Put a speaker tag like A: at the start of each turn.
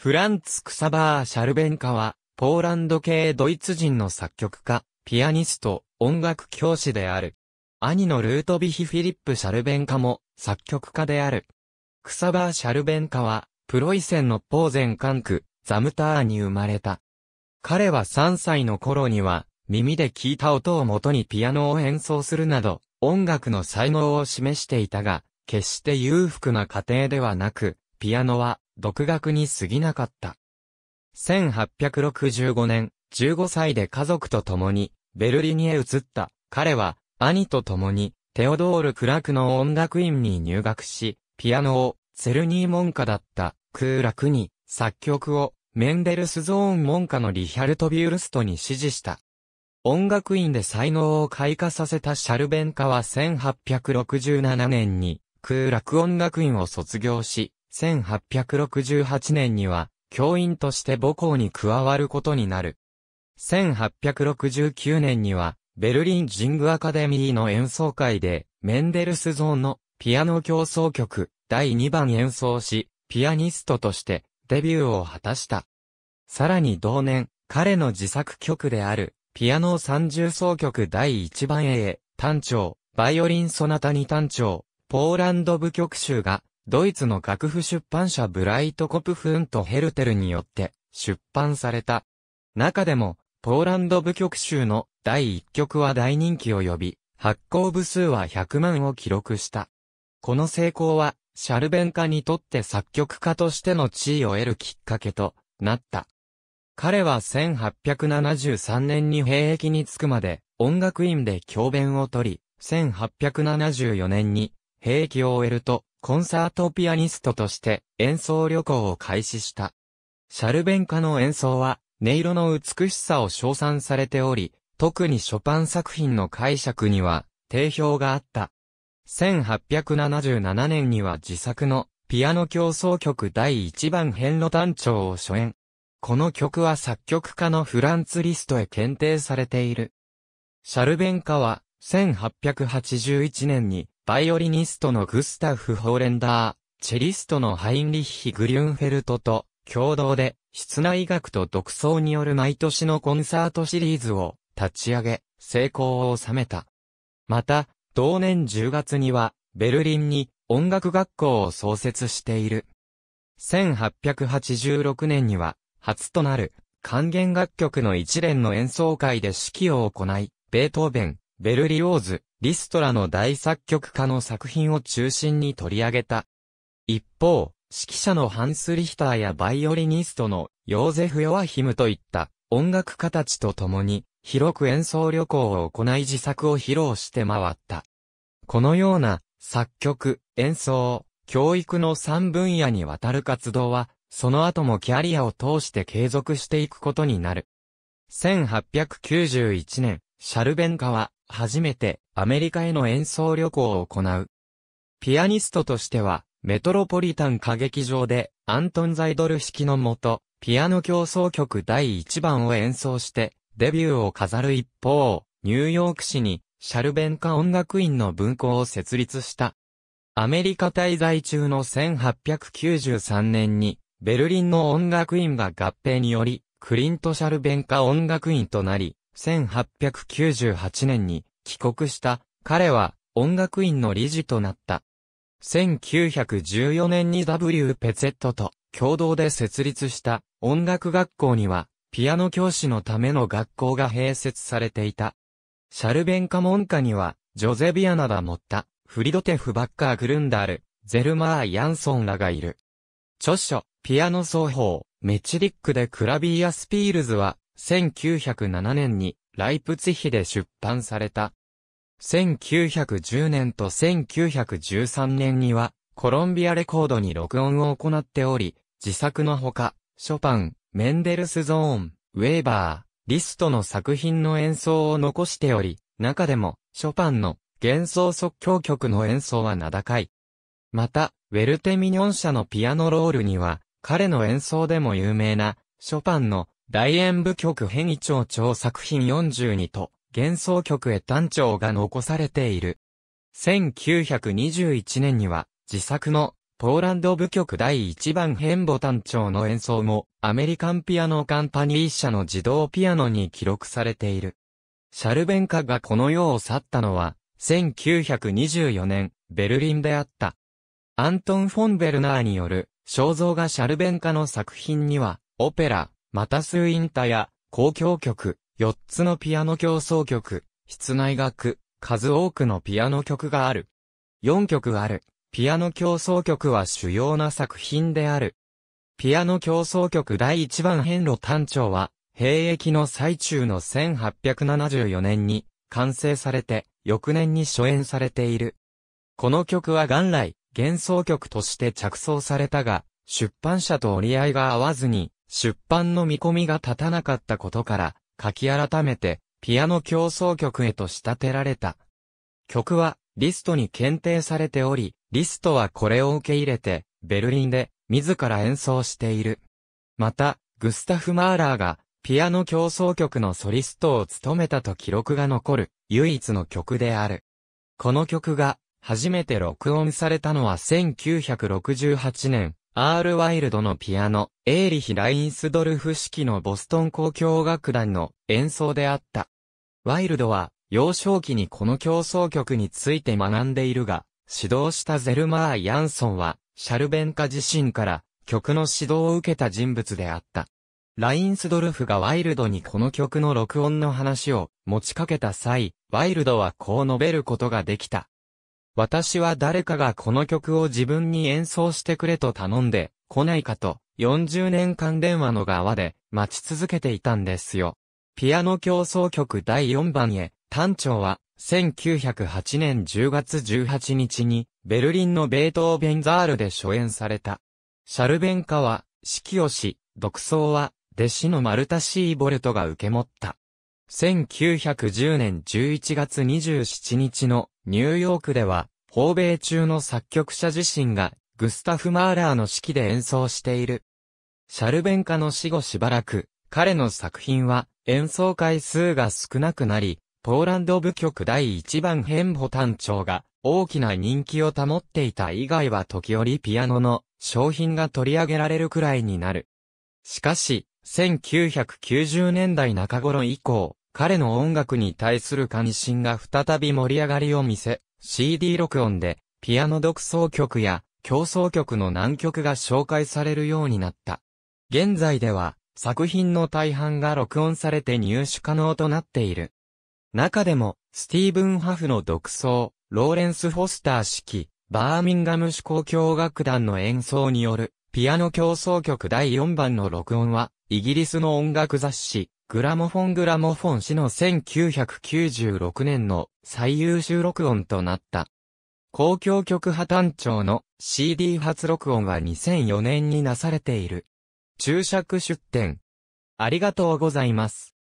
A: フランツ・クサバー・シャルベンカは、ポーランド系ドイツ人の作曲家、ピアニスト、音楽教師である。兄のルートビヒ・フィリップ・シャルベンカも、作曲家である。クサバー・シャルベンカは、プロイセンのポーゼン管区、ザムターに生まれた。彼は3歳の頃には、耳で聞いた音をもとにピアノを演奏するなど、音楽の才能を示していたが、決して裕福な家庭ではなく、ピアノは独学に過ぎなかった。1865年、15歳で家族と共に、ベルリニへ移った。彼は、兄と共に、テオドール・クラクの音楽院に入学し、ピアノを、セルニー門下だった、空楽に、作曲を、メンデルスゾーン門下のリヒャルト・ビュールストに指示した。音楽院で才能を開花させたシャルベンカは1867年に、空楽音楽院を卒業し、1868年には、教員として母校に加わることになる。1869年には、ベルリンジングアカデミーの演奏会で、メンデルス像のピアノ競争曲第2番演奏し、ピアニストとしてデビューを果たした。さらに同年、彼の自作曲である、ピアノ30奏曲第1番 A、単調、バイオリンソナタに単調、ポーランド部曲集がドイツの楽譜出版社ブライトコプフンとヘルテルによって出版された。中でも、ポーランド部曲集の第1曲は大人気を呼び、発行部数は100万を記録した。この成功は、シャルベンカにとって作曲家としての地位を得るきっかけとなった。彼は1873年に兵役に就くまで音楽院で教鞭を取り、1874年に兵役を終えるとコンサートピアニストとして演奏旅行を開始した。シャルベンカの演奏は、音色の美しさを称賛されており、特にショパン作品の解釈には、定評があった。1877年には自作のピアノ競争曲第1番編の単調を初演。この曲は作曲家のフランツ・リストへ検定されている。シャルベンカは1881年にバイオリニストのグスタフ・ホーレンダー、チェリストのハインリッヒ・グリュンフェルトと共同で室内楽と独奏による毎年のコンサートシリーズを立ち上げ、成功を収めた。また、同年10月にはベルリンに音楽学校を創設している。1886年には初となる還元楽曲の一連の演奏会で指揮を行い、ベートーベン、ベルリオーズ、リストラの大作曲家の作品を中心に取り上げた。一方、指揮者のハンス・リヒターやバイオリニストのヨーゼフ・ヨアヒムといった音楽家たちと共に広く演奏旅行を行い自作を披露して回った。このような作曲、演奏、教育の3分野にわたる活動は、その後もキャリアを通して継続していくことになる。1891年、シャルベンカは初めてアメリカへの演奏旅行を行う。ピアニストとしては、メトロポリタン歌劇場で、アントン・ザイドル式のもと、ピアノ競争曲第1番を演奏して、デビューを飾る一方、ニューヨーク市に、シャルベンカ音楽院の文校を設立した。アメリカ滞在中の1893年に、ベルリンの音楽院が合併により、クリント・シャルベンカ音楽院となり、1898年に帰国した彼は音楽院の理事となった。1914年に W. ペツェットと共同で設立した音楽学校にはピアノ教師のための学校が併設されていた。シャルベンカ門下にはジョゼビアナダ・モッタ、フリドテフ・バッカー・グルンダール、ゼルマー・ヤンソンらがいる。著書、ピアノ奏法、メチリックでクラビーア・スピールズは、1907年にライプツヒで出版された。1910年と1913年にはコロンビアレコードに録音を行っており、自作のほか、ショパン、メンデルスゾーン、ウェーバー、リストの作品の演奏を残しており、中でも、ショパンの幻想即興曲の演奏は名高い。また、ウェルテミニョン社のピアノロールには、彼の演奏でも有名な、ショパンの大演舞曲変異長長作品42と、幻想曲へ単調が残されている。1921年には、自作の、ポーランド舞曲第1番変母単調の演奏も、アメリカンピアノカンパニー社の自動ピアノに記録されている。シャルベンカがこの世を去ったのは、1924年、ベルリンであった。アントン・フォン・ベルナーによる、肖像画シャルベンカの作品には、オペラ、また数インタや、公共曲、四つのピアノ競争曲、室内楽、数多くのピアノ曲がある。四曲ある。ピアノ競争曲は主要な作品である。ピアノ競争曲第一番変路単調は、兵役の最中の1874年に完成されて、翌年に初演されている。この曲は元来、幻想曲として着想されたが、出版社と折り合いが合わずに、出版の見込みが立たなかったことから、書き改めて、ピアノ競争曲へと仕立てられた。曲は、リストに検定されており、リストはこれを受け入れて、ベルリンで、自ら演奏している。また、グスタフ・マーラーが、ピアノ競争曲のソリストを務めたと記録が残る、唯一の曲である。この曲が、初めて録音されたのは1968年、アール・ワイルドのピアノ、エーリヒ・ラインスドルフ式のボストン交響楽団の演奏であった。ワイルドは、幼少期にこの競争曲について学んでいるが、指導したゼルマー・ヤンソンは、シャルベンカ自身から曲の指導を受けた人物であった。ラインスドルフがワイルドにこの曲の録音の話を持ちかけた際、ワイルドはこう述べることができた。私は誰かがこの曲を自分に演奏してくれと頼んで、来ないかと、40年間電話の側で、待ち続けていたんですよ。ピアノ競争曲第4番へ、単調は、1908年10月18日に、ベルリンのベートーベンザールで初演された。シャルベンカは、指揮をし、独奏は、弟子のマルタ・シーボルトが受け持った。1910年11月27日のニューヨークでは、訪米中の作曲者自身がグスタフ・マーラーの指揮で演奏している。シャルベンカの死後しばらく、彼の作品は演奏回数が少なくなり、ポーランド部局第1番編ボタン長が大きな人気を保っていた以外は時折ピアノの商品が取り上げられるくらいになる。しかし、1990年代中頃以降、彼の音楽に対する関心が再び盛り上がりを見せ、CD 録音で、ピアノ独奏曲や、競争曲の難曲が紹介されるようになった。現在では、作品の大半が録音されて入手可能となっている。中でも、スティーブン・ハフの独奏、ローレンス・フォスター式、バーミンガム市公共楽団の演奏による、ピアノ競争曲第4番の録音は、イギリスの音楽雑誌、グラモフォングラモフォン氏の1996年の最優秀録音となった。公共曲破綻調の CD 初録音は2004年になされている。注釈出典。ありがとうございます。